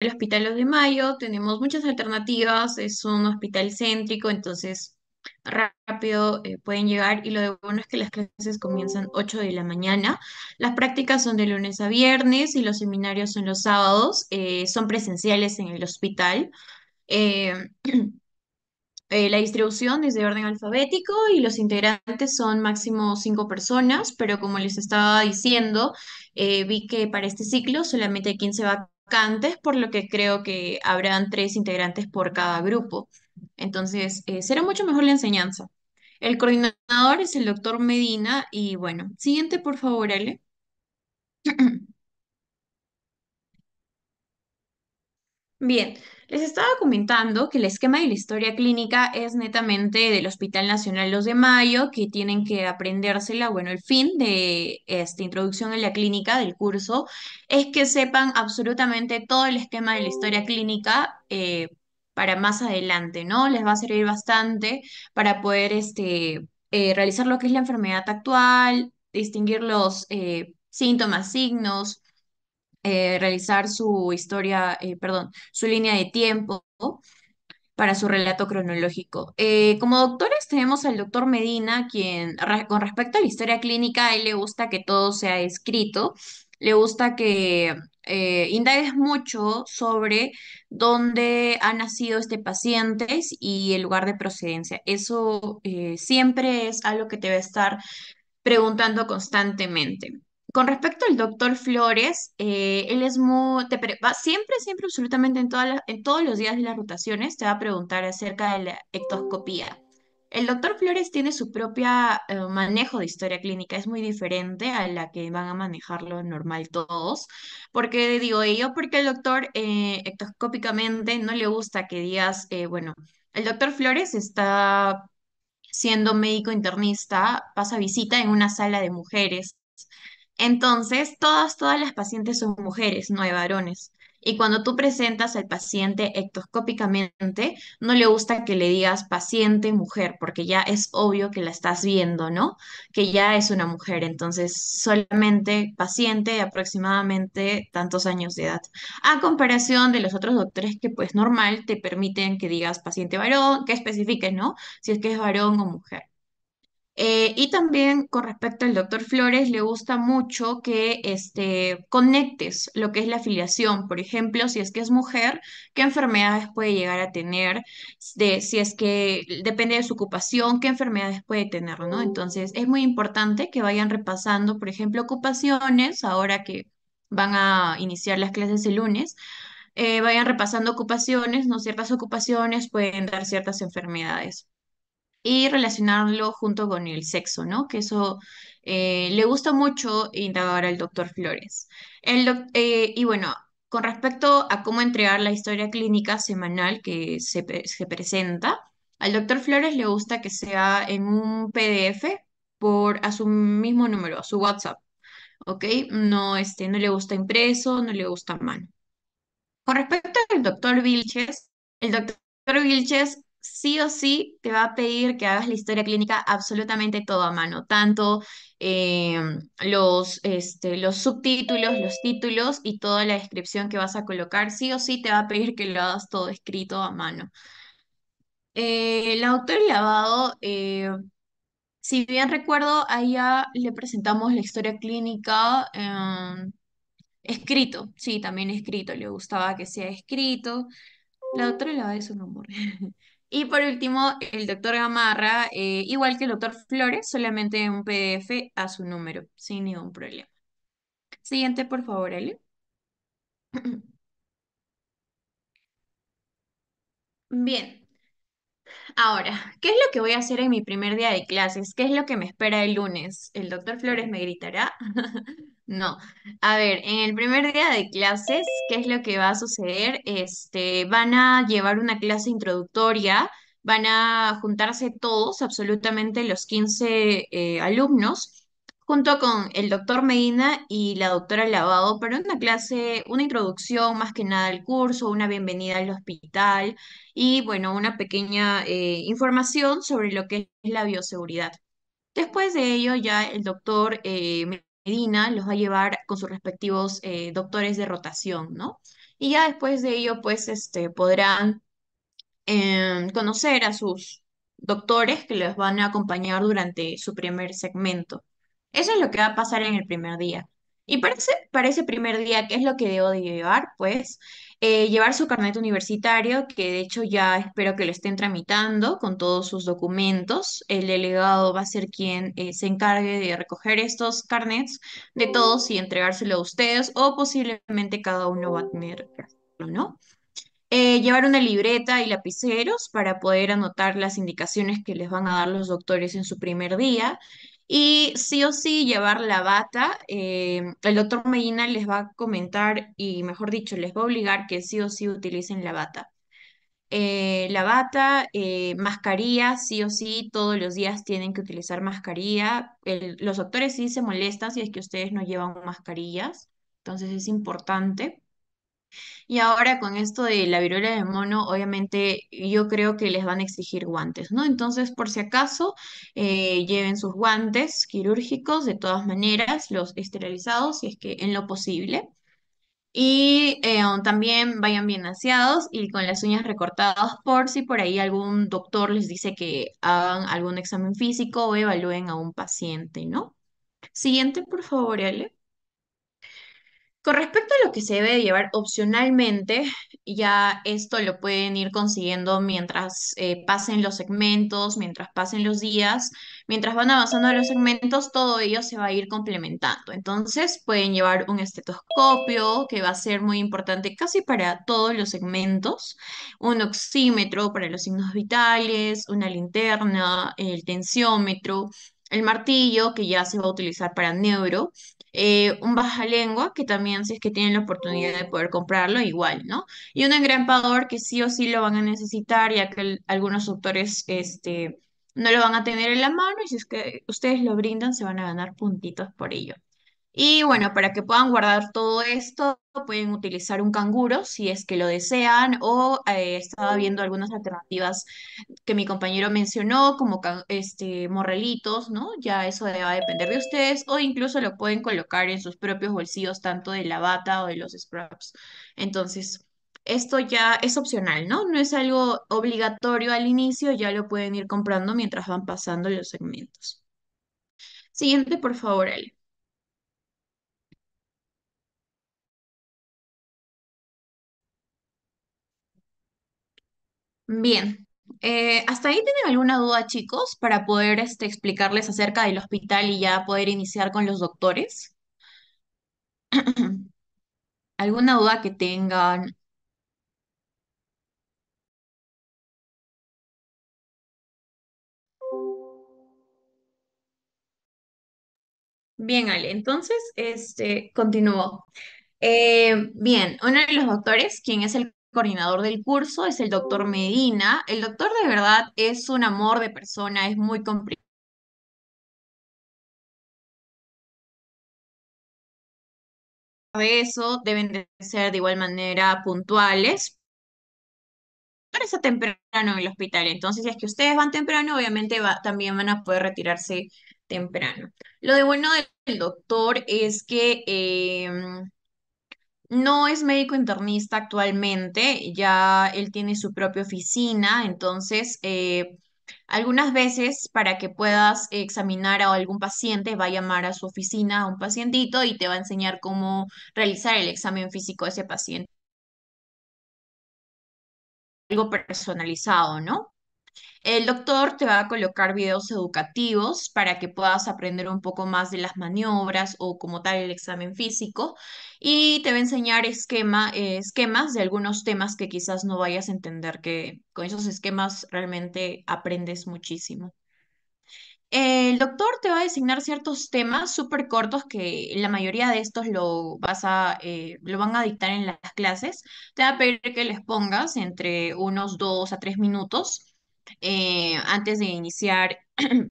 el Hospital Los de Mayo tenemos muchas alternativas, es un hospital céntrico, entonces rápido eh, pueden llegar y lo de bueno es que las clases comienzan 8 de la mañana. Las prácticas son de lunes a viernes y los seminarios son los sábados, eh, son presenciales en el hospital. Eh, la distribución es de orden alfabético y los integrantes son máximo cinco personas, pero como les estaba diciendo, vi que para este ciclo solamente 15 va por lo que creo que habrán tres integrantes por cada grupo. Entonces, eh, será mucho mejor la enseñanza. El coordinador es el doctor Medina y bueno, siguiente, por favor, Ale. Bien, les estaba comentando que el esquema de la historia clínica es netamente del Hospital Nacional Los de Mayo, que tienen que aprendérsela. Bueno, el fin de esta introducción en la clínica del curso es que sepan absolutamente todo el esquema de la historia clínica. Eh, para más adelante, ¿no? Les va a servir bastante para poder este, eh, realizar lo que es la enfermedad actual, distinguir los eh, síntomas, signos, eh, realizar su historia, eh, perdón, su línea de tiempo para su relato cronológico. Eh, como doctores tenemos al doctor Medina, quien con respecto a la historia clínica, a él le gusta que todo sea escrito, le gusta que eh, indagues mucho sobre dónde ha nacido este paciente y el lugar de procedencia. Eso siempre es algo que te va a estar preguntando constantemente con respecto al doctor Flores, eh, él es muy, siempre, siempre, absolutamente en, en todos los días de las rotaciones te va a preguntar acerca de la ectoscopía. El doctor Flores tiene su propio eh, manejo de historia clínica, es muy diferente a la que van a manejarlo normal todos, porque digo ello, porque el doctor eh, ectoscópicamente no le gusta que digas, bueno, el doctor Flores está siendo médico internista, pasa visita en una sala de mujeres entonces, todas, todas las pacientes son mujeres, no hay varones. Y cuando tú presentas al paciente ectoscópicamente, no le gusta que le digas paciente mujer, porque ya es obvio que la estás viendo, ¿no? Que ya es una mujer, entonces solamente paciente de aproximadamente tantos años de edad. A comparación de los otros doctores que pues normal te permiten que digas paciente varón, que especifiques, ¿no? Si es que es varón o mujer. Eh, y también con respecto al doctor Flores, le gusta mucho que este, conectes lo que es la afiliación. Por ejemplo, si es que es mujer, qué enfermedades puede llegar a tener, si es que depende de su ocupación, qué enfermedades puede tener, ¿no? Entonces, es muy importante que vayan repasando, por ejemplo, ocupaciones, ahora que van a iniciar las clases el lunes, eh, vayan repasando ocupaciones, ¿no? Ciertas ocupaciones pueden dar ciertas enfermedades y relacionarlo junto con el sexo, ¿no? Que eso eh, le gusta mucho indagar al doctor Flores. Eh, y bueno, con respecto a cómo entregar la historia clínica semanal que se, presenta, al doctor Flores le gusta que sea en un PDF por a su mismo número, a su WhatsApp, ¿ok? No, este, no le gusta impreso, no le gusta mano. Con respecto al doctor Vilches, el doctor Vilches sí o sí te va a pedir que hagas la historia clínica absolutamente todo a mano, tanto em, los, este, los subtítulos, los títulos y toda la descripción que vas a colocar, sí o sí te va a pedir que lo hagas todo escrito a mano. Eh, la doctora lavado, eh, si bien recuerdo, allá le presentamos la historia clínica em, escrito, sí, también escrito, le gustaba que sea escrito. La doctora Lavado es un su Y por último, el doctor Gamarra, eh, igual que el doctor Flores, solamente un PDF a su número, sin ningún problema. Siguiente, por favor, Ale. Bien. Ahora, ¿qué es lo que voy a hacer en mi primer día de clases? ¿Qué es lo que me espera el lunes? El doctor Flores me gritará, No. A ver, en el primer día de clases, ¿qué es lo que va a suceder? Este, van a llevar una clase introductoria, van a juntarse todos, absolutamente los 15 eh, alumnos, junto con el doctor Medina y la doctora Lavado, para una clase, una introducción más que nada al curso, una bienvenida al hospital y, bueno, una pequeña eh, información sobre lo que es la bioseguridad. Después de ello, ya el doctor eh, Medina los va a llevar con sus respectivos eh, doctores de rotación, ¿no? Y ya después de ello, pues, este, podrán em, conocer a sus doctores que los van a acompañar durante su primer segmento. Eso es lo que va a pasar en el primer día. Y para ese, para ese primer día, ¿qué es lo que debo de llevar? Pues eh, llevar su carnet universitario, que de hecho ya espero que lo estén tramitando con todos sus documentos. El delegado va a ser quien eh, se encargue de recoger estos carnets de todos y entregárselo a ustedes o posiblemente cada uno va a tener ¿no? Eh, llevar una libreta y lapiceros para poder anotar las indicaciones que les van a dar los doctores en su primer día. Y sí o sí llevar la bata. Eh, el doctor Medina les va a comentar y, mejor dicho, les va a obligar que sí o sí utilicen la bata. Eh, la bata, eh, mascarilla, sí o sí, todos los días tienen que utilizar mascarilla. los doctores sí se molestan si es que ustedes no llevan mascarillas, entonces es importante. Y ahora con esto de la viruela de mono, obviamente yo creo que les van a exigir guantes, ¿no? Entonces, por si acaso, eh, lleven sus guantes quirúrgicos, de todas maneras, los esterilizados, si es que en lo posible. Y eh, también vayan bien aseados y con las uñas recortadas por si por ahí algún doctor les dice que hagan algún examen físico o evalúen a un paciente, ¿no? Siguiente, por favor, Ale. Con respecto a lo que se debe llevar opcionalmente, ya esto lo pueden ir consiguiendo mientras eh, pasen los segmentos, mientras pasen los días, mientras van avanzando los segmentos, todo ello se va a ir complementando. Entonces pueden llevar un estetoscopio, que va a ser muy importante casi para todos los segmentos, un oxímetro para los signos vitales, una linterna, el tensiómetro, el martillo, que ya se va a utilizar para neuro eh, un lengua que también si es que tienen la oportunidad de poder comprarlo, igual, ¿no? Y un engrampador que sí o sí lo van a necesitar, ya que algunos autores este, no lo van a tener en la mano y si es que ustedes lo brindan, se van a ganar puntitos por ello. Y bueno, para que puedan guardar todo esto, pueden utilizar un canguro si es que lo desean o eh, estaba viendo algunas alternativas que mi compañero mencionó, como este, morrelitos, ¿no? Ya eso va a depender de ustedes o incluso lo pueden colocar en sus propios bolsillos, tanto de la bata o de los scrubs. Entonces, esto ya es opcional, ¿no? No es algo obligatorio al inicio, ya lo pueden ir comprando mientras van pasando los segmentos. Siguiente, por favor, Ale. Bien, eh, ¿hasta ahí tienen alguna duda, chicos, para poder este, explicarles acerca del hospital y ya poder iniciar con los doctores? ¿Alguna duda que tengan? Bien, Ale, entonces, este, continúo. Eh, bien, uno de los doctores, quien es el coordinador del curso es el doctor Medina. El doctor de verdad es un amor de persona, es muy complicado. de eso deben de ser de igual manera puntuales esa temprano en el hospital. Entonces, si es que ustedes van temprano, obviamente también van a poder retirarse temprano. Lo de bueno del doctor es que em, no es médico internista actualmente, ya él tiene su propia oficina, entonces eh, algunas veces para que puedas examinar a algún paciente, va a llamar a su oficina a un pacientito y te va a enseñar cómo realizar el examen físico de ese paciente. Algo personalizado, ¿no? El doctor te va a colocar videos educativos para que puedas aprender un poco más de las maniobras o como tal el examen físico y te va a enseñar esquema, eh, esquemas de algunos temas que quizás no vayas a entender, que con esos esquemas realmente aprendes muchísimo. El doctor te va a designar ciertos temas súper cortos que la mayoría de estos lo, vas a, eh, lo van a dictar en las clases. Te va a pedir que les pongas entre unos dos a tres minutos eh, antes de iniciar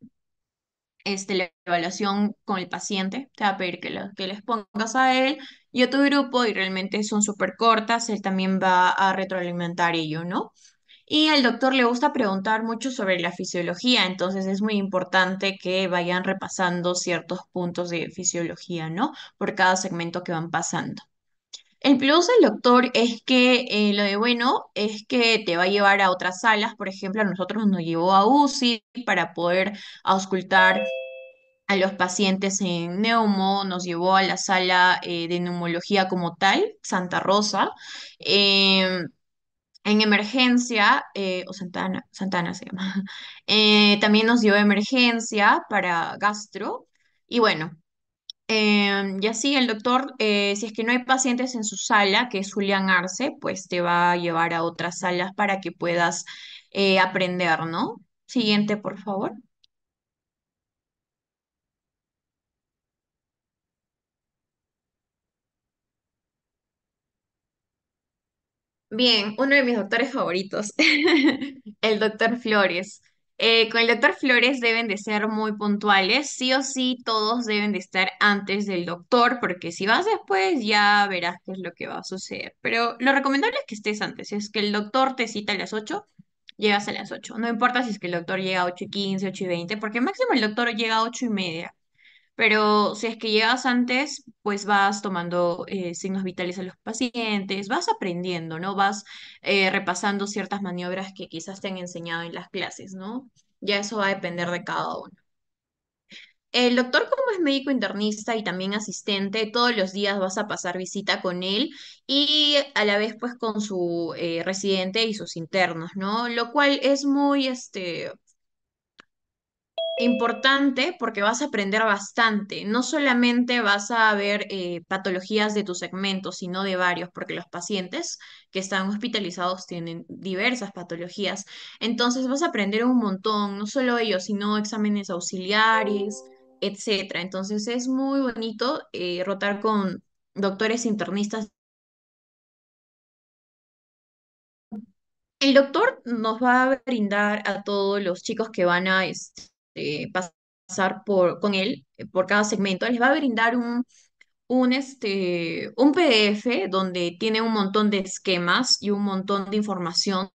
este, la evaluación con el paciente, te va a pedir que, que les pongas a él y a tu grupo y realmente son súper cortas, él también va a retroalimentar ello, ¿no? Y al doctor le gusta preguntar mucho sobre la fisiología, entonces es muy importante que vayan repasando ciertos puntos de fisiología, ¿no? Por cada segmento que van pasando. El plus del doctor es que eh, lo de bueno es que te va a llevar a otras salas, por ejemplo, a nosotros nos llevó a UCI para poder auscultar a los pacientes en neumo, nos llevó a la sala eh, de neumología como tal, Santa Rosa. Em, en emergencia, eh, o Santana, Santana se llama, también nos a emergencia para gastro. Y bueno, Em, y así el doctor, eh, si es que no hay pacientes en su sala, que es Julián Arce, pues te va a llevar a otras salas para que puedas eh, aprender, ¿no? Siguiente, por favor. Bien, uno de mis doctores favoritos, el doctor Flores. Eh, con el doctor Flores deben de ser muy puntuales, sí o sí todos deben de estar antes del doctor, porque si vas después ya verás qué es lo que va a suceder. Pero lo recomendable es que estés antes, es que el doctor te cita a las 8, llegas a las 8. No importa si es que el doctor llega a ocho y quince, ocho y veinte, porque máximo el doctor llega a ocho y media. Pero si es que llegas antes, pues vas tomando eh, signos vitales a los pacientes, vas aprendiendo, ¿no? Vas eh, repasando ciertas maniobras que quizás te han enseñado en las clases, ¿no? Ya eso va a depender de cada uno. El doctor, como es médico internista y también asistente, todos los días vas a pasar visita con él y a la vez pues con su eh, residente y sus internos, ¿no? Lo cual es muy, este, importante porque vas a aprender bastante. No solamente vas a ver eh, patologías de tu segmento, sino de varios, porque los pacientes que están hospitalizados tienen diversas patologías. Entonces vas a aprender un montón, no solo ellos, sino exámenes auxiliares, etc. Entonces es muy bonito eh, rotar con doctores internistas El doctor nos va a brindar a todos los chicos que van a, este, eh, pasar por, con él eh, por cada segmento, les va a brindar un, un, este, un PDF donde tiene un montón de esquemas y un montón de información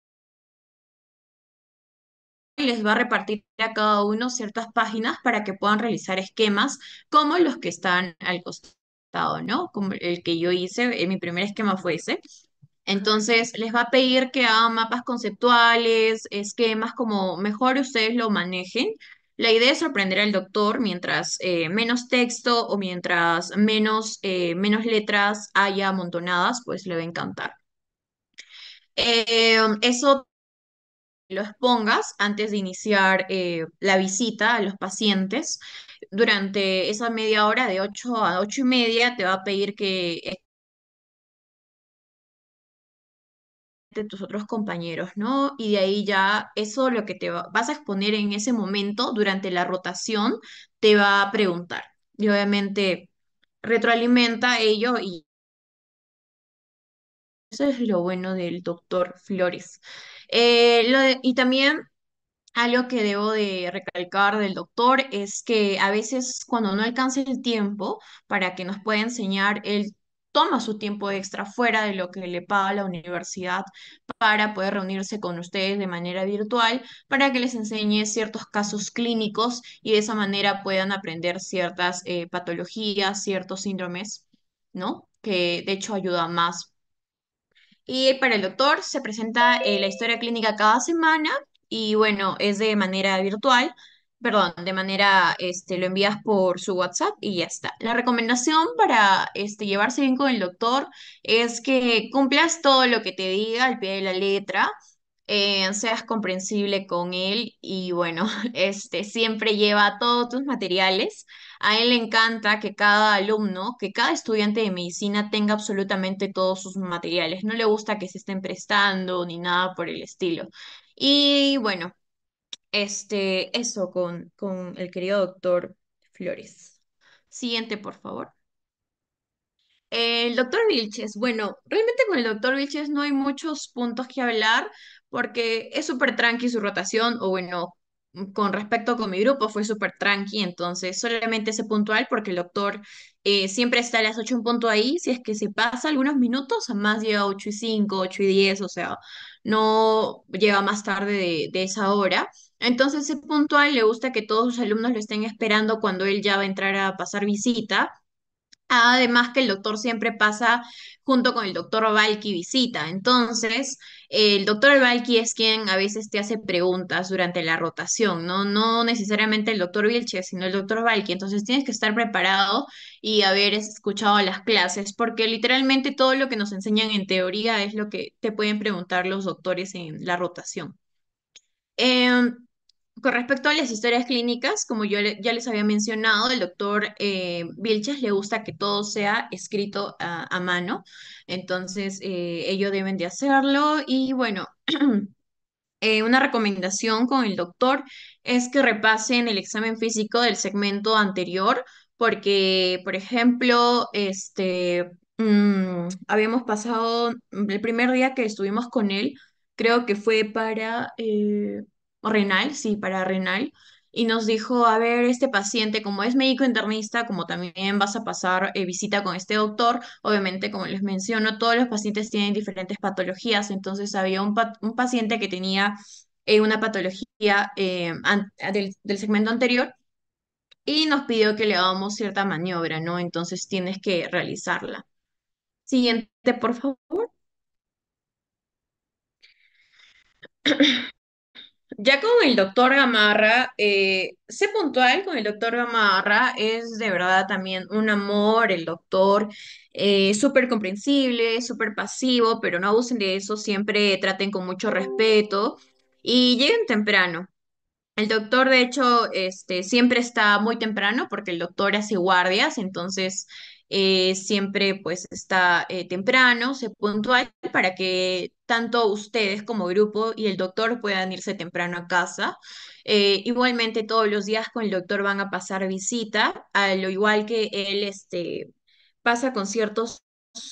les va a repartir a cada uno ciertas páginas para que puedan realizar esquemas como los que están al costado, ¿no? Como el que yo hice, eh, mi primer esquema fue ese. Entonces, les va a pedir que hagan mapas conceptuales, esquemas, como mejor ustedes lo manejen la idea es sorprender al doctor mientras eh, menos texto o mientras menos, eh, menos letras haya amontonadas, pues le va a encantar. Eh, eso lo expongas antes de iniciar la visita a los pacientes. Durante esa media hora de 8 a 8 y media te va a pedir que tus otros compañeros, ¿no? Y de ahí ya eso lo que te vas a exponer en ese momento durante la rotación te va a preguntar. Y obviamente retroalimenta ello y eso es lo bueno del doctor Flores. Eh, y también algo que debo de recalcar del doctor es que a veces cuando no alcance el tiempo para que nos pueda enseñar, el toma su tiempo extra fuera de lo que le paga la universidad para poder reunirse con ustedes de manera virtual, para que les enseñe ciertos casos clínicos y de esa manera puedan aprender ciertas eh, patologías, ciertos síndromes, ¿no? Que de hecho ayuda más. Y para el doctor se presenta eh, la historia clínica cada semana y bueno, es de manera virtual perdón, de manera, este, lo envías por su WhatsApp y ya está. La recomendación para este, llevarse bien con el doctor es que cumplas todo lo que te diga al pie de la letra, eh, seas comprensible con él y bueno, este, siempre lleva todos tus materiales. A él le encanta que cada alumno, que cada estudiante de medicina tenga absolutamente todos sus materiales. No le gusta que se estén prestando ni nada por el estilo. Y bueno, este, eso con, con el querido doctor Flores. Siguiente, por favor. El doctor Vilches, bueno, realmente con el doctor Vilches no hay muchos puntos que hablar porque es súper tranqui su rotación, o bueno, con respecto con mi grupo fue súper tranqui, entonces solamente ese puntual porque el doctor eh, siempre está a las 8 un punto ahí, si es que se pasa algunos minutos, a más llega a 8 y 5, 8 y 10, o sea, no llega más tarde de esa hora. Entonces es puntual, le gusta que todos sus alumnos lo estén esperando cuando él ya va a entrar a pasar visita. Además que el doctor siempre pasa junto con el doctor Valky visita. Entonces, el doctor Valky es quien a veces te hace preguntas durante la rotación, ¿no? No necesariamente el doctor Vilche, sino el doctor Valky. Entonces tienes que estar preparado y haber escuchado las clases, porque literalmente todo lo que nos enseñan en teoría es lo que te pueden preguntar los doctores en la rotación. Em, con respecto a las historias clínicas, como yo ya les había mencionado, el doctor eh, Vilches le gusta que todo sea escrito a, mano, entonces eh, ellos deben de hacerlo y bueno, eh, una recomendación con el doctor es que repasen el examen físico del segmento anterior, porque, por ejemplo, este, mm, habíamos pasado el primer día que estuvimos con él, creo que fue para renal, sí, para renal, y nos dijo, a ver, este paciente, como es médico internista, como también vas a pasar eh, visita con este doctor, obviamente, como les menciono, todos los pacientes tienen diferentes patologías, entonces había un, paciente que tenía eh, una patología eh, del, del, segmento anterior y nos pidió que le hagamos cierta maniobra, ¿no? Entonces tienes que realizarla. Siguiente, por favor. Ya con el doctor Gamarra, eh, sé puntual con el doctor Gamarra, es de verdad también un amor el doctor, eh, súper comprensible, súper pasivo, pero no abusen de eso, siempre traten con mucho respeto y lleguen temprano. El doctor, de hecho, este, siempre está muy temprano porque el doctor hace guardias, entonces eh, siempre pues está eh, temprano, se puntual para que tanto ustedes como grupo y el doctor puedan irse temprano a casa. Eh, igualmente todos los días con el doctor van a pasar visita, a lo igual que él este, pasa con ciertos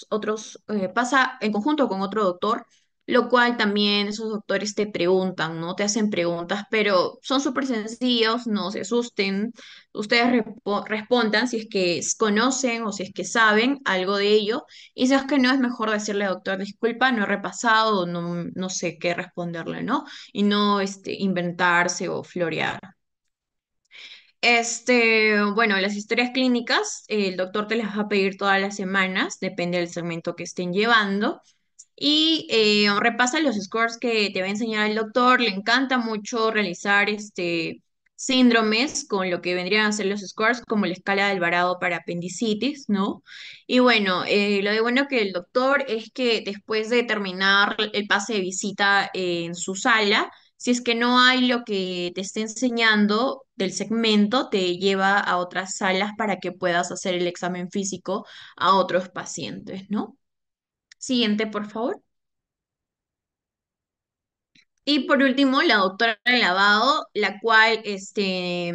otros, pasa en conjunto con otro doctor lo cual también esos doctores te preguntan, ¿no? Te hacen preguntas, pero son súper sencillos, no se asusten. Ustedes respondan si es que conocen o si es que saben algo de ello. Y si es que no, es mejor decirle, doctor, disculpa, no he repasado, no, no sé qué responderle, ¿no? Y no este, inventarse o florear. Este, bueno, las historias clínicas, el doctor te las va a pedir todas las semanas, depende del segmento que estén llevando y eh, repasa los scores que te va a enseñar el doctor. Le encanta mucho realizar este, síndromes con lo que vendrían a ser los scores, como la escala del Alvarado para apendicitis, ¿no? Y bueno, eh, lo de bueno que el doctor es que después de terminar el pase de visita eh, en su sala, si es que no hay lo que te esté enseñando del segmento, te lleva a otras salas para que puedas hacer el examen físico a otros pacientes, ¿no? Siguiente, por favor. Y por último, la doctora de lavado, la cual este,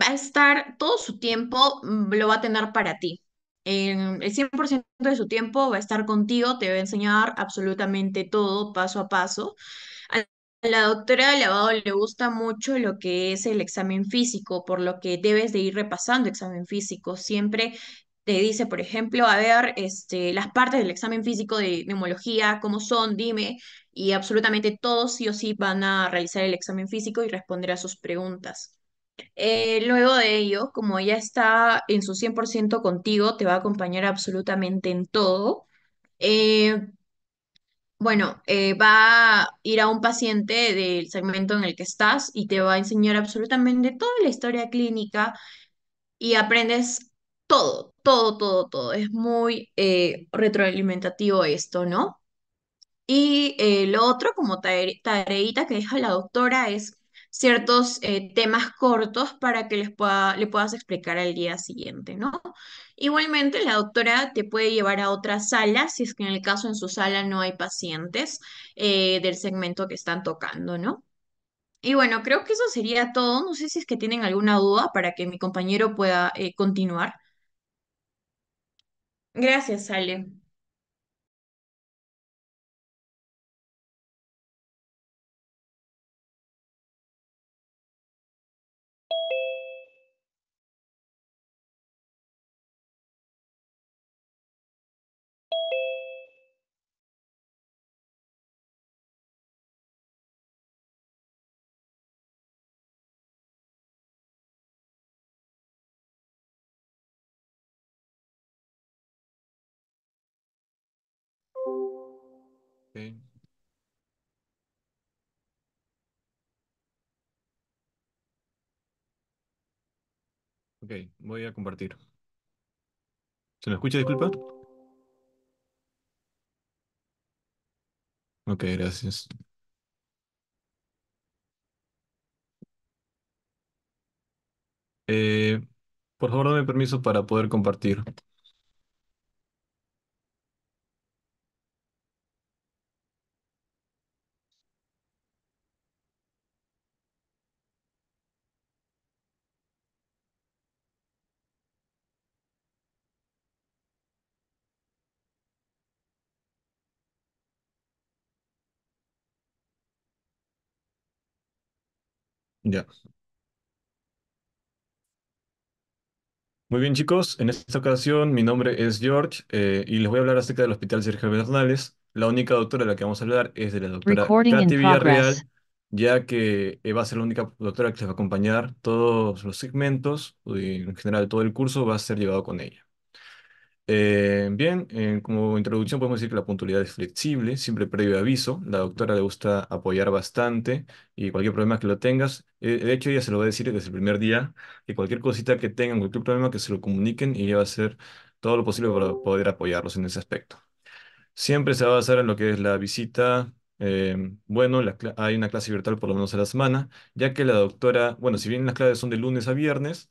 va a estar todo su tiempo, mm, lo va a tener para ti. En el 100% de su tiempo va a estar contigo, te va a enseñar absolutamente todo paso a paso. A la doctora de lavado le gusta mucho lo que es el examen físico, por lo que debes de ir repasando examen físico. Siempre te dice, por ejemplo, a ver, este, las partes del examen físico de neumología, cómo son, dime, y absolutamente todos sí o sí van a realizar el examen físico y responder a sus preguntas. Eh, luego de ello, como ella está en su 100% contigo, te va a acompañar absolutamente en todo. Eh, bueno, eh, va a ir a un paciente del segmento en el que estás y te va a enseñar absolutamente toda la historia clínica y aprendes todo, todo, todo, todo. Es muy eh, retroalimentativo esto, ¿no? Y eh, lo otro, como tareita que deja la doctora, es ciertos eh, temas cortos para que les pueda, le puedas explicar al día siguiente, ¿no? Igualmente, la doctora te puede llevar a otra sala, si es que en el caso en su sala no hay pacientes del segmento que están tocando, ¿no? Y bueno, creo que eso sería todo. No sé si es que tienen alguna duda para que mi compañero pueda continuar. Gracias, Ale. Ok, voy a compartir. ¿Se me escucha, disculpa? Ok, gracias. Eh, por favor, dame permiso para poder compartir. Ya. Muy bien, chicos. En esta ocasión, mi nombre es George eh, y les voy a hablar acerca del Hospital Sergio Bernales. La única doctora de la que vamos a hablar es de la doctora Recording Real, ya que eh, va a ser la única doctora que les va a acompañar todos los segmentos, y en general todo el curso va a ser llevado con ella. Eh, bien, eh, como introducción podemos decir que la puntualidad es flexible, siempre previo aviso. La doctora le gusta apoyar bastante y cualquier problema que lo tengas, eh, de hecho ella se lo va a decir desde el primer día y cualquier cosita que tengan, cualquier problema que se lo comuniquen y ella va a hacer todo lo posible para poder apoyarlos en ese aspecto. Siempre se va a basar en lo que es la visita. bueno, hay una clase virtual por lo menos a la semana, ya que la doctora, bueno, si bien las clases son de lunes a viernes,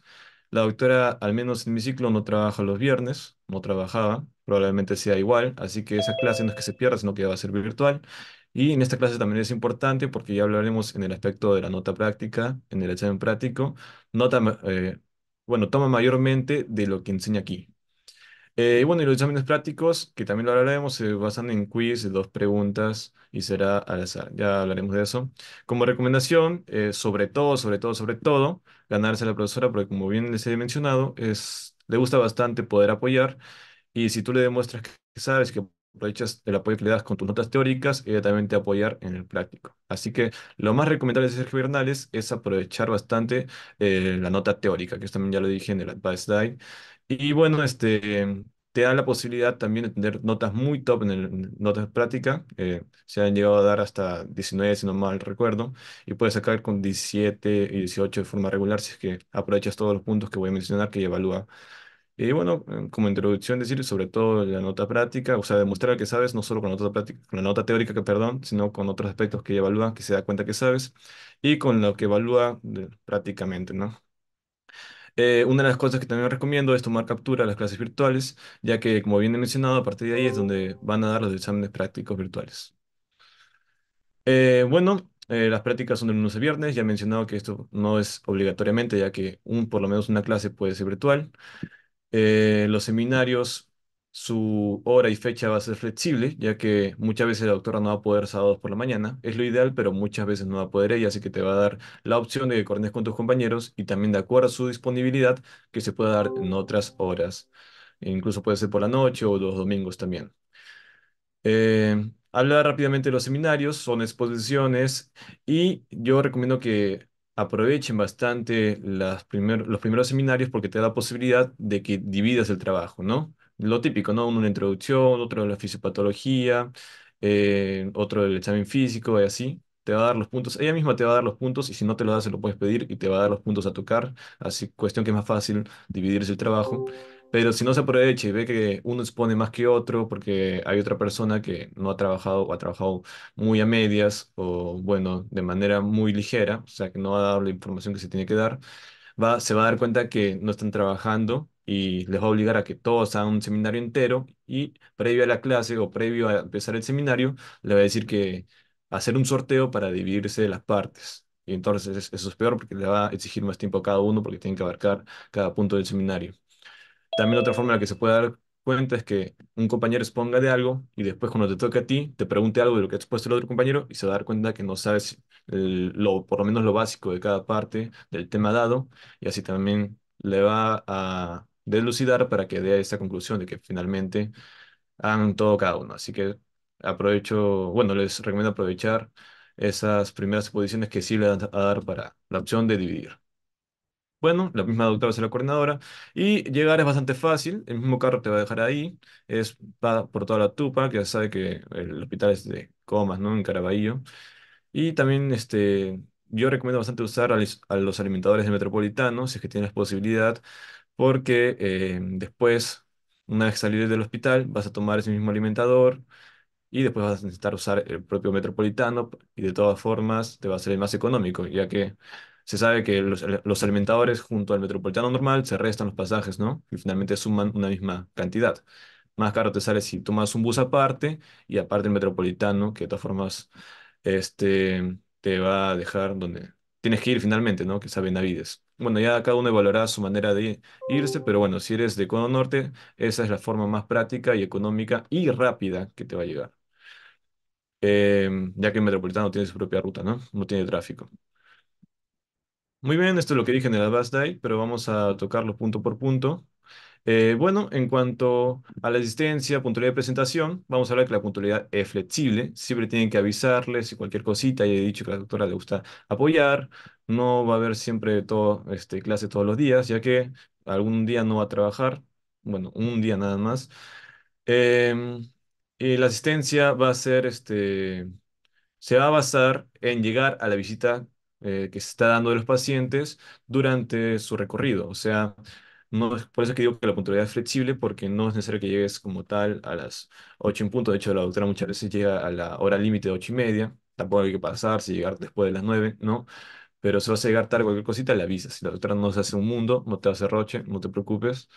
la doctora, al menos en mi ciclo, no trabaja los viernes, no trabajaba, probablemente sea igual, así que esa clase no es que se pierda, sino que va a ser virtual. Y en esta clase también es importante porque ya hablaremos en el aspecto de la nota práctica, en el examen práctico. Nota, eh, bueno, toma mayormente de lo que enseña aquí. Eh, y bueno, y los exámenes prácticos, que también lo hablaremos, se basan en quiz dos preguntas y será al azar. Ya hablaremos de eso. Como recomendación, eh, sobre todo, sobre todo, sobre todo, ganarse a la profesora, porque como bien les he mencionado, es, le gusta bastante poder apoyar. Y si tú le demuestras que sabes que aprovechas el apoyo que le das con tus notas teóricas, ella también te va apoyar en el práctico. Así que lo más recomendable de Sergio Bernales es aprovechar bastante eh, la nota teórica, que esto también ya lo dije en el Advice Day. Y bueno, este, te da la posibilidad también de tener notas muy top en, el, notas de práctica. Eh, se han llegado a dar hasta 19, si no mal recuerdo, y puedes sacar con 17 y 18 de forma regular si es que aprovechas todos los puntos que voy a mencionar que evalúa. Y bueno, eh, como introducción decir sobre todo la nota práctica, o sea, demostrar que sabes, no solo con la nota, práctica, con la nota teórica, que, perdón, sino con otros aspectos que evalúa, que se da cuenta que sabes, y con lo que evalúa prácticamente, ¿no? Eh, una de las cosas que también recomiendo es tomar captura de las clases virtuales, ya que, como bien he mencionado, a partir de ahí es donde van a dar los exámenes prácticos virtuales. Eh, bueno, eh, las prácticas son de lunes a viernes. Ya he mencionado que esto no es obligatoriamente, ya que un, por lo menos una clase puede ser virtual. los seminarios su hora y fecha va a ser flexible, ya que muchas veces la doctora no va a poder sábados por la mañana, es lo ideal, pero muchas veces no va a poder ella, así que te va a dar la opción de que coordines con tus compañeros y también de acuerdo a su disponibilidad que se pueda dar en otras horas. E incluso puede ser por la noche o los domingos también. Eh, habla rápidamente de los seminarios, son exposiciones y yo recomiendo que aprovechen bastante las los primeros seminarios porque te da la posibilidad de que dividas el trabajo, ¿no? lo típico, ¿no? Uno una introducción, otro de la fisiopatología, eh, otro del examen físico y así. Te va a dar los puntos, ella misma te va a dar los puntos y si no te lo da se lo puedes pedir y te va a dar los puntos a tocar. Así, cuestión que es más fácil dividirse el trabajo. Pero si no se aprovecha y ve que uno expone más que otro porque hay otra persona que no ha trabajado o ha trabajado muy a medias o, bueno, de manera muy ligera, o sea, que no ha dado la información que se tiene que dar, va, se va a dar cuenta que no están trabajando y les va a obligar a que todos hagan un seminario entero y previo a la clase o previo a empezar el seminario, le va a decir que hacer un sorteo para dividirse las partes. Y entonces eso es peor porque le va a exigir más tiempo a cada uno porque tienen que abarcar cada punto del seminario. También otra forma en la que se puede dar cuenta es que un compañero exponga de algo y después cuando te toque a ti te pregunte algo de lo que ha expuesto el otro compañero y se va a dar cuenta que no sabes lo, por lo menos lo básico de cada parte del tema dado y así también le va a delucidar para que dé esa conclusión de que finalmente han todo cada uno. Así que aprovecho, bueno, les recomiendo aprovechar esas primeras posiciones que sí le van a dar para la opción de dividir. Bueno, la misma doctora será la coordinadora. Y llegar es bastante fácil. El mismo carro te va a dejar ahí. Es por toda la Tupa, que ya sabe que el hospital es de Comas, ¿no? En Caraballo. Y también este, yo recomiendo bastante usar a, los alimentadores de metropolitano, si es que tienes posibilidad porque eh, después, una vez salir del hospital, vas a tomar ese mismo alimentador y después vas a necesitar usar el propio metropolitano y de todas formas te va a ser más económico, ya que se sabe que los, alimentadores junto al metropolitano normal se restan los pasajes, ¿no? Y finalmente suman una misma cantidad más caro te sale si tomas un bus aparte y aparte el metropolitano, que de todas formas este, te va a dejar donde tienes que ir finalmente, ¿no? Que sabe navides Bueno, ya cada uno evaluará su manera de irse, pero bueno, si eres de Cono Norte, esa es la forma más práctica y económica y rápida que te va a llegar. Em, ya que el Metropolitano tiene su propia ruta, ¿no? No tiene tráfico. Muy bien, esto es lo que dije en el Advanced Day, pero vamos a tocarlo punto por punto. Eh, bueno, en cuanto a la asistencia, puntualidad de presentación, vamos a hablar que la puntualidad es flexible, siempre tienen que avisarles si cualquier cosita, ya he dicho que a la doctora le gusta apoyar, no va a haber siempre todo, este, clase todos los días, ya que algún día no va a trabajar, bueno, un día nada más. Em, y la asistencia va a ser, este, se va a basar en llegar a la visita eh, que se está dando de los pacientes durante su recorrido, o sea, no por eso que digo que la puntualidad es flexible, porque no es necesario que llegues como tal a las 8 en punto. De hecho, la doctora muchas veces llega a la hora límite de 8 y media. Tampoco hay que pasar si llegar después de las 9, ¿no? Pero si vas a llegar tarde cualquier cosita, le avisas. Si la doctora no se hace un mundo, no te va a hacer roche, no te preocupes.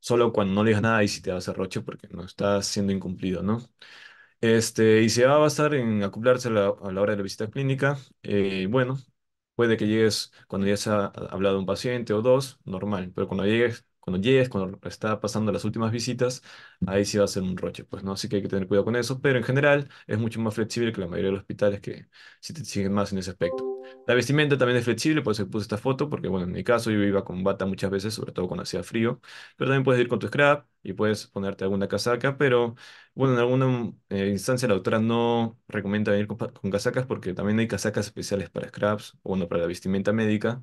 Solo cuando no le digas nada y si te va a hacer roche porque no estás siendo incumplido, ¿no? Este, y se va a basar en acoplarse a la, hora de la visita clínica. Eh, bueno, Puede que llegues cuando ya se ha hablado un paciente o dos, normal, pero cuando llegues, cuando llegues, cuando está pasando las últimas visitas, ahí sí va a ser un roche, pues, ¿no? Así que hay que tener cuidado con eso, pero en general es mucho más flexible que la mayoría de los hospitales que sí te siguen más en ese aspecto. La vestimenta también es flexible, por eso puse esta foto, porque bueno, en mi caso yo iba con bata muchas veces, sobre todo cuando hacía frío, pero también puedes ir con tu scrap y puedes ponerte alguna casaca, pero bueno, en alguna eh, instancia la doctora no recomienda ir con, casacas porque también hay casacas especiales para scraps, o bueno, para la vestimenta médica,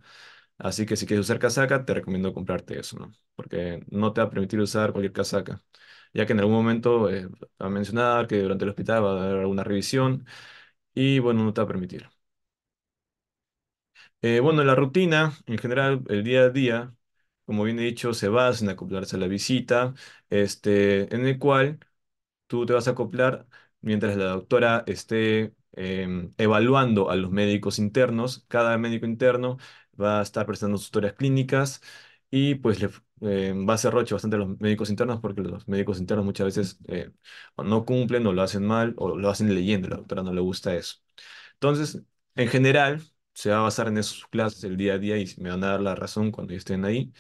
así que si quieres usar casaca, te recomiendo comprarte eso, ¿no? Porque no te va a permitir usar cualquier casaca, ya que en algún momento eh, va a mencionar que durante el hospital va a haber alguna revisión y bueno, no te va a permitir. Eh, bueno, la rutina, en general, el día a día, como bien he dicho, se basa en acoplarse a la visita, este, en el cual tú te vas a acoplar mientras la doctora esté em, evaluando a los médicos internos. Cada médico interno va a estar prestando sus historias clínicas y pues le em, va a ser roche bastante a los médicos internos porque los médicos internos muchas veces eh, no cumplen o lo hacen mal o lo hacen leyendo. la doctora no le gusta eso. Entonces, en general, se va a basar en esas clases el día a día y me van a dar la razón cuando estén ahí.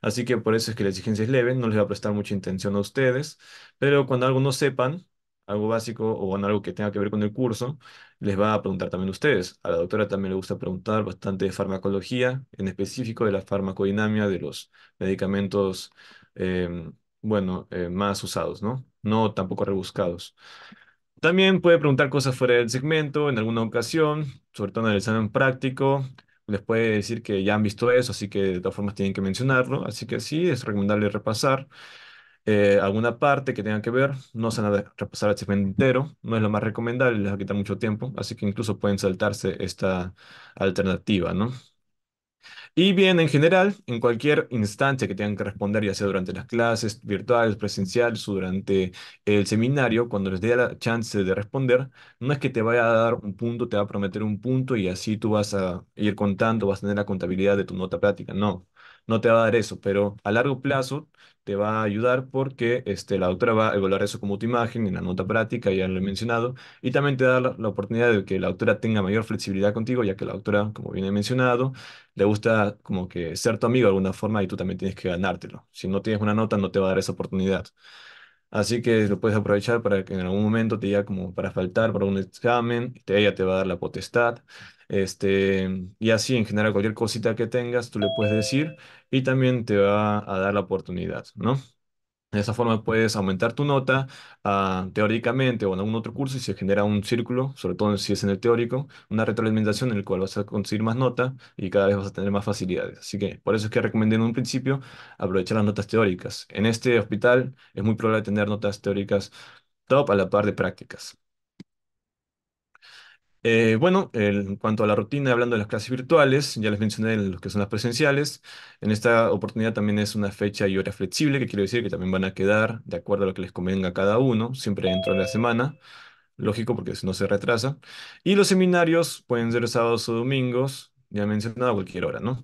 Así que por eso es que la exigencia es leve, no les va a prestar mucha intención a ustedes, pero cuando algo sepan, algo básico o algo que tenga que ver con el curso, les va a preguntar también a ustedes. A la doctora también le gusta preguntar bastante de farmacología, en específico de la farmacodinamia de los medicamentos, em, bueno, eh, más usados, ¿no? No tampoco rebuscados. También puede preguntar cosas fuera del segmento en alguna ocasión, sobre todo en el examen práctico. Les puede decir que ya han visto eso, así que de todas formas tienen que mencionarlo. Así que sí, es recomendable repasar eh, alguna parte que tengan que ver. No se nada repasar el segmento entero, no es lo más recomendable, les va a quitar mucho tiempo, así que incluso pueden saltarse esta alternativa, ¿no? Y bien, en general, en cualquier instancia que tengan que responder, ya sea durante las clases virtuales, presenciales o durante el seminario, cuando les dé la chance de responder, no es que te vaya a dar un punto, te va a prometer un punto y así tú vas a ir contando, vas a tener la contabilidad de tu nota plática, no no te va a dar eso, pero a largo plazo te va a ayudar porque este, la doctora va a evaluar eso como tu imagen en la nota práctica, ya lo he mencionado, y también te da la, la, oportunidad de que la doctora tenga mayor flexibilidad contigo, ya que la doctora, como bien he mencionado, le gusta como que ser tu amigo de alguna forma y tú también tienes que ganártelo. Si no tienes una nota, no te va a dar esa oportunidad. Así que lo puedes aprovechar para que en algún momento te diga como para faltar para un examen, ella te va a dar la potestad, este, y así en general, cualquier cosita que tengas, tú le puedes decir y también te va a dar la oportunidad, ¿no? De esa forma puedes aumentar tu nota ah, teóricamente o en algún otro curso y se genera un círculo, sobre todo si es en el teórico, una retroalimentación en el cual vas a conseguir más nota y cada vez vas a tener más facilidades. Así que por eso es que recomendé en un principio aprovechar las notas teóricas. En este hospital es muy probable tener notas teóricas top a la par de prácticas. Eh, bueno, en cuanto a la rutina, hablando de las clases virtuales, ya les mencioné los que son las presenciales. En esta oportunidad también es una fecha y hora flexible, que quiero decir que también van a quedar de acuerdo a lo que les convenga a cada uno, siempre dentro de la semana. Lógico, porque si no se retrasa. Y los seminarios pueden ser sábados o domingos, ya mencionado, a cualquier hora, ¿no?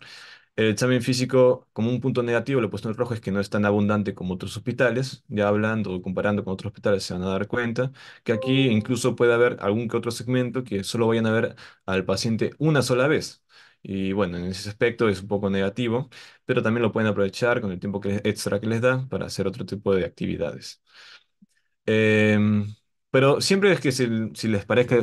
El examen físico, como un punto negativo, lo he puesto en rojo, es que no es tan abundante como otros hospitales. Ya hablando o comparando con otros hospitales, se van a dar cuenta que aquí incluso puede haber algún que otro segmento que solo vayan a ver al paciente una sola vez. Y bueno, en ese aspecto es un poco negativo, pero también lo pueden aprovechar con el tiempo que, extra que les da para hacer otro tipo de actividades. Em, pero siempre es que si, les parezca,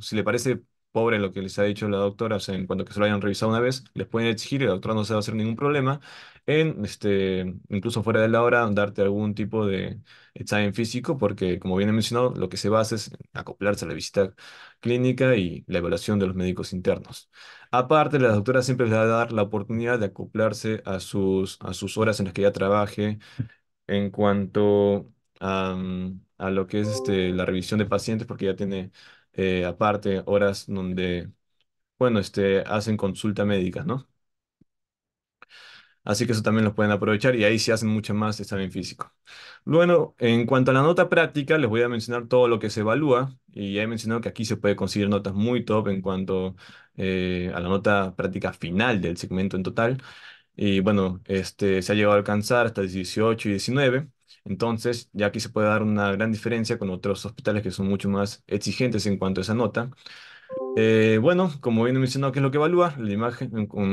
si le parece pobre lo que les ha dicho la doctora, en cuanto que se lo hayan revisado una vez, les pueden exigir, y la doctora no se va a hacer ningún problema, en, este, incluso fuera de la hora, darte algún tipo de examen físico, porque como bien he mencionado, lo que se basa es acoplarse a la visita clínica y la evaluación de los médicos internos. Aparte, la doctora siempre les va a dar la oportunidad de acoplarse a sus, a sus horas en las que ya trabaje en cuanto a, lo que es este, la revisión de pacientes, porque ya tiene eh, aparte, horas donde, bueno, este, hacen consulta médica, ¿no? Así que eso también los pueden aprovechar y ahí se hacen mucho más bien físico. Bueno, en cuanto a la nota práctica, les voy a mencionar todo lo que se evalúa y ya he mencionado que aquí se puede conseguir notas muy top en cuanto eh, a la nota práctica final del segmento en total. Y bueno, este, se ha llegado a alcanzar hasta 18 y 19. Entonces, ya aquí se puede dar una gran diferencia con otros hospitales que son mucho más exigentes en cuanto a esa nota. Eh, bueno, como bien he mencionado, ¿qué es lo que evalúa? La imagen,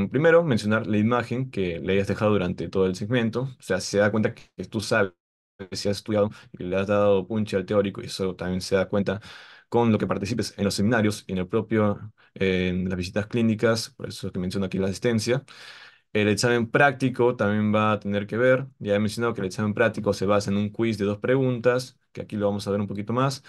primero, mencionar la imagen que le hayas dejado durante todo el segmento. O sea, se da cuenta que tú sabes, que si has estudiado y le has dado punch al teórico, y eso también se da cuenta con lo que participes en los seminarios y en el propio, en las visitas clínicas, por eso es que menciono aquí la asistencia. El examen práctico también va a tener que ver, ya he mencionado que el examen práctico se basa en un quiz de dos preguntas, que aquí lo vamos a ver un poquito más.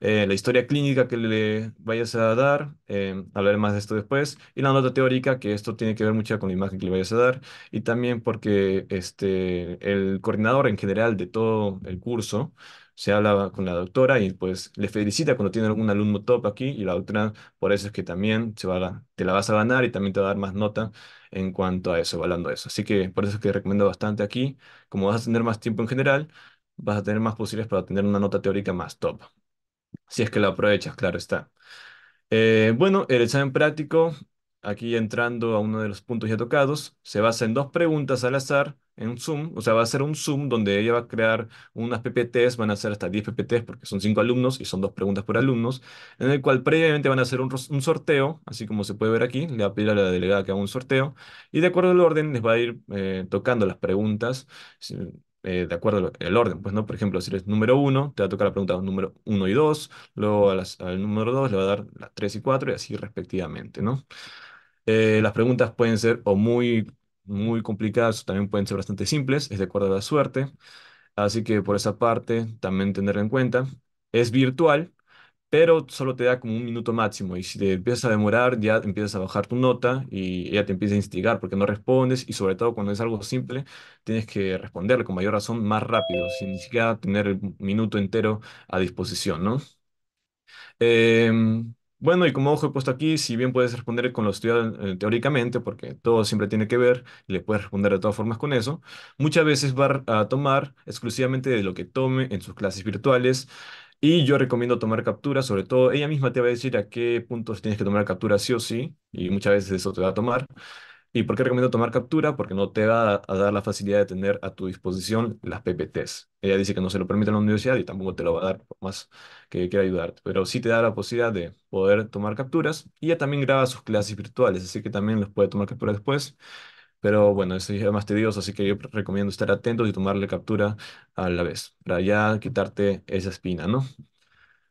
Eh, la historia clínica que le vayas a dar, eh, hablaré más de esto después, y la nota teórica, que esto tiene que ver mucho con la imagen que le vayas a dar, y también porque este, el coordinador en general de todo el curso se habla con la doctora y pues le felicita cuando tiene algún alumno top aquí y la doctora por eso es que también te la vas a ganar y también te va a dar más nota en cuanto a eso, evaluando eso. Así que por eso es que recomiendo bastante aquí, como vas a tener más tiempo en general, vas a tener más posibilidades para obtener una nota teórica más top. Si es que la aprovechas, claro está. Eh, bueno, el examen práctico aquí entrando a uno de los puntos ya tocados, se basa en dos preguntas al azar en un Zoom, o sea, va a ser un Zoom donde ella va a crear unas PPTs, van a ser hasta 10 PPTs porque son 5 alumnos y son dos preguntas por alumnos, en el cual previamente van a hacer un, sorteo, así como se puede ver aquí, le va a pedir a la delegada que haga un sorteo y de acuerdo al orden les va a ir eh, tocando las preguntas. Eh, de acuerdo al orden, pues, ¿no? Por ejemplo, si eres número 1, te va a tocar la pregunta número 1 y 2, luego al número 2 le va a dar las 3 y 4 y así respectivamente, ¿no? Eh, las preguntas pueden ser o muy, muy complicadas, o también pueden ser bastante simples, es de acuerdo a la suerte. Así que por esa parte también tenerlo en cuenta. Es virtual, pero solo te da como un minuto máximo y si te empiezas a demorar ya empiezas a bajar tu nota y ya te empieza a instigar porque no respondes y sobre todo cuando es algo simple tienes que responderle con mayor razón más rápido, sin ni siquiera tener un minuto entero a disposición, ¿no? Em, bueno, y como ojo he puesto aquí, si bien puedes responder con lo estudiado eh, teóricamente, porque todo siempre tiene que ver le puedes responder de todas formas con eso, muchas veces va a tomar exclusivamente de lo que tome en sus clases virtuales. Y yo recomiendo tomar capturas, sobre todo ella misma te va a decir a qué puntos tienes que tomar captura sí o sí, y muchas veces eso te va a tomar. ¿Y por qué recomiendo tomar captura? Porque no te va a dar la facilidad de tener a tu disposición las PPTs. Ella dice que no se lo permite en la universidad y tampoco te lo va a dar, por más que quiera ayudarte. Pero sí te da la posibilidad de poder tomar capturas. Y ella también graba sus clases virtuales, así que también los puede tomar captura después. Pero bueno, eso es más tedioso, así que yo recomiendo estar atentos y tomarle captura a la vez, para ya quitarte esa espina, ¿no?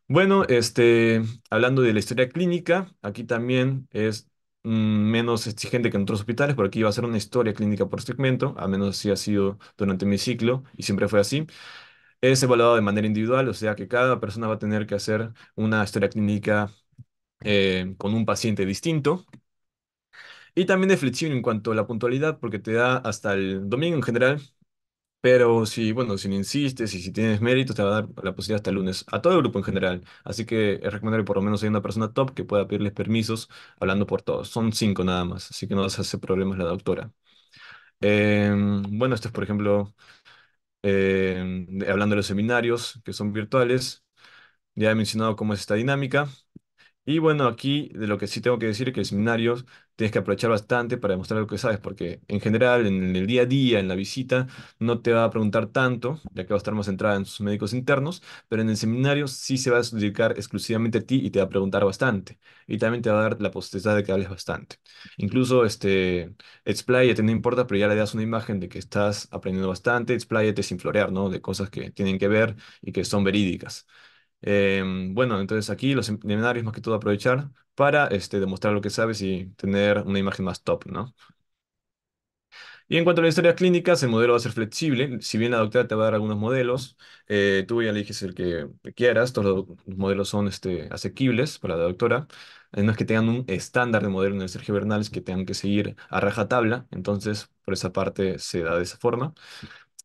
Bueno, este, hablando de la historia clínica, aquí también es Mm, menos exigente que en otros hospitales, porque iba a ser una historia clínica por segmento, al menos así ha sido durante mi ciclo y siempre fue así. Es evaluado de manera individual, o sea que cada persona va a tener que hacer una historia clínica eh, con un paciente distinto. Y también es flexible en cuanto a la puntualidad, porque te da hasta el domingo en general, pero si, bueno, si insistes y si tienes méritos, te va a dar la posibilidad hasta el lunes, a todo el grupo en general. Así que es recomendable por lo menos haya una persona top que pueda pedirles permisos hablando por todos. Son cinco nada más, así que no vas a hacer problemas la doctora. Em, bueno, esto es, por ejemplo, em, hablando de los seminarios que son virtuales. Ya he mencionado cómo es esta dinámica. Y bueno, aquí de lo que sí tengo que decir es que el seminario tienes que aprovechar bastante para demostrar lo que sabes, porque en general, en el día a día, en la visita, no te va a preguntar tanto, ya que va a estar más centrada en sus médicos internos, pero en el seminario sí se va a dedicar exclusivamente a ti y te va a preguntar bastante. Y también te va a dar la posibilidad de que hables bastante. Incluso, este, no importa, pero ya le das una imagen de que estás aprendiendo bastante, expláyate sin florear, ¿no? De cosas que tienen que ver y que son verídicas. Em, bueno, entonces aquí los seminarios em, más que todo aprovechar para este, demostrar lo que sabes y tener una imagen más top, ¿no? Y en cuanto a las historias clínicas, el modelo va a ser flexible. Si bien la doctora te va a dar algunos modelos, eh, tú ya eliges el que quieras. Todos los modelos son este, asequibles para la doctora. Eh, no es que tengan un estándar de modelo en el Sergio Bernal, es que tengan que seguir a rajatabla. Entonces, por esa parte se da de esa forma.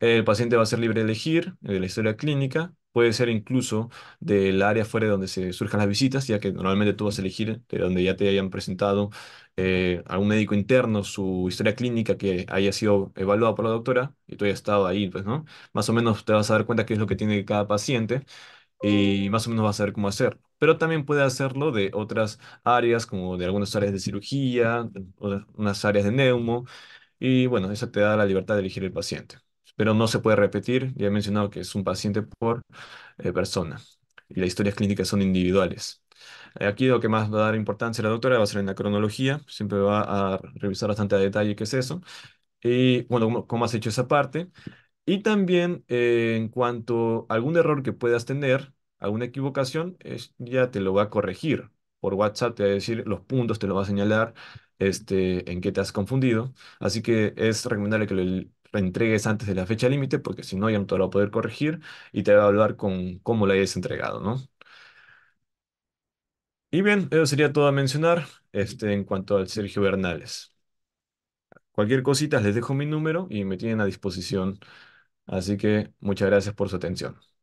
El paciente va a ser libre de elegir eh, la historia clínica puede ser incluso del área fuera de donde se surjan las visitas, ya que normalmente tú vas a elegir de donde ya te hayan presentado eh, a un médico interno su historia clínica que haya sido evaluada por la doctora y tú hayas estado ahí, pues, ¿no? Más o menos te vas a dar cuenta qué es lo que tiene cada paciente y más o menos vas a saber cómo hacer. Pero también puede hacerlo de otras áreas, como de algunas áreas de cirugía, unas áreas de neumo, y bueno, eso te da la libertad de elegir el paciente pero no se puede repetir. Ya he mencionado que es un paciente por eh, persona y las historias clínicas son individuales. Aquí lo que más va a dar importancia la doctora va a ser en la cronología, siempre va a revisar bastante a detalle qué es eso. Y bueno, cómo has hecho esa parte. Y también eh, en cuanto a algún error que puedas tener, alguna equivocación, es, ya te lo va a corregir. Por WhatsApp te va a decir los puntos, te lo va a señalar este, en qué te has confundido. Así que es recomendable que lo, entregues antes de la fecha límite, porque si no, ya no te lo va a poder corregir y te va a hablar con cómo la hayas entregado, ¿no? Y bien, eso sería todo a mencionar este, en cuanto al Sergio Bernales. Cualquier cosita, les dejo mi número y me tienen a disposición. Así que muchas gracias por su atención.